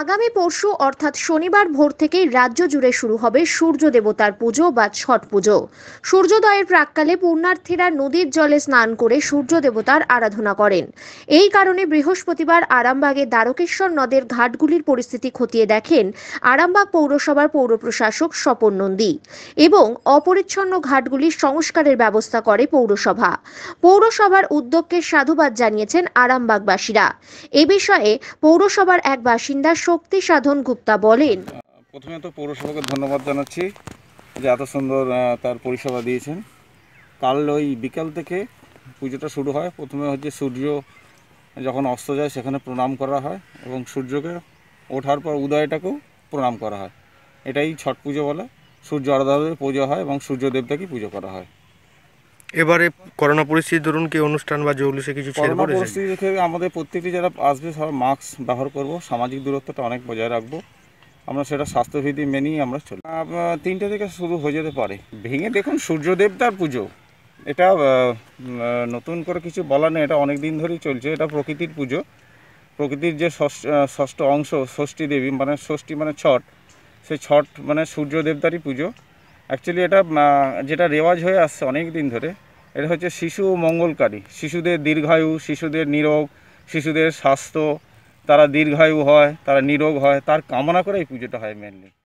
আগামী পরশু অর্থাৎ শনিবার ভোর থেকেই রাজ্য জুড়ে শুরু হবে সূর্য দেবতার পুজো বা ছট পুজো সূর্যোদয়ের প্রাককালে পূর্ণার্থীরা নদীর জলে স্নান করে সূর্য দেবতার আরাধনা করেন এই কারণে বৃহস্পতিবার আরামবাগে দ্বারকেশ্বর নদের ঘাটগুলির পরিস্থিতি খতিয়ে দেখেন আরামবাগ পৌরসভার পৌর প্রশাসক স্বপন নন্দী এবং অপরিচ্ছন্ন ঘাটগুলির সংস্কারের ব্যবস্থা করে পৌরসভা পৌরসভার উদ্যোগকে সাধুবাদ জানিয়েছেন আরামবাগবাসীরা এ বিষয়ে পৌরসভার এক বাসিন্দা শক্তি সাধন গুপ্তা বলেন প্রথমে তো পৌরসভাকে ধন্যবাদ জানাচ্ছি যে এত সুন্দর তার পরিষেবা দিয়েছেন কাল ওই বিকাল থেকে পুজোটা শুরু হয় প্রথমে হচ্ছে সূর্য যখন অস্ত যায় সেখানে প্রণাম করা হয় এবং সূর্যকে ওঠার পর উদয়টাকেও প্রণাম করা হয় এটাই ছট পুজো বলে সূর্য আলাদাভাবে পুজো হয় এবং সূর্যদেবটাকেই পুজো করা হয় এবারে করোনা পরিস্থিতি ধরুন কি অনুষ্ঠান বা জৌলুসে কিছু ছেড়ে করোনা পরিস্থিতি দেখে আমাদের প্রত্যেকটি যারা আসবে সব মাস্ক ব্যবহার করব সামাজিক দূরত্বটা অনেক বজায় রাখবো আমরা সেটা স্বাস্থ্যবিধি মেনেই আমরা চলি তিনটে থেকে শুরু হয়ে যেতে পারে ভেঙে দেখুন সূর্যদেবতার পুজো এটা নতুন করে কিছু বলা নেই এটা অনেক দিন ধরেই চলছে এটা প্রকৃতির পুজো প্রকৃতির যে ষষ্ঠ- ষষ্ঠ অংশ ষষ্ঠী দেবী মানে ষষ্ঠী মানে ছট সেই ছট মানে দেবতারই পুজো অ্যাকচুয়ালি এটা যেটা রেওয়াজ হয়ে আসছে অনেক দিন ধরে এটা হচ্ছে শিশু মঙ্গলকারী শিশুদের দীর্ঘায়ু শিশুদের নিরোগ শিশুদের স্বাস্থ্য তারা দীর্ঘায়ু হয় তারা নিরোগ হয় তার কামনা করে এই পুজোটা হয় মেনলি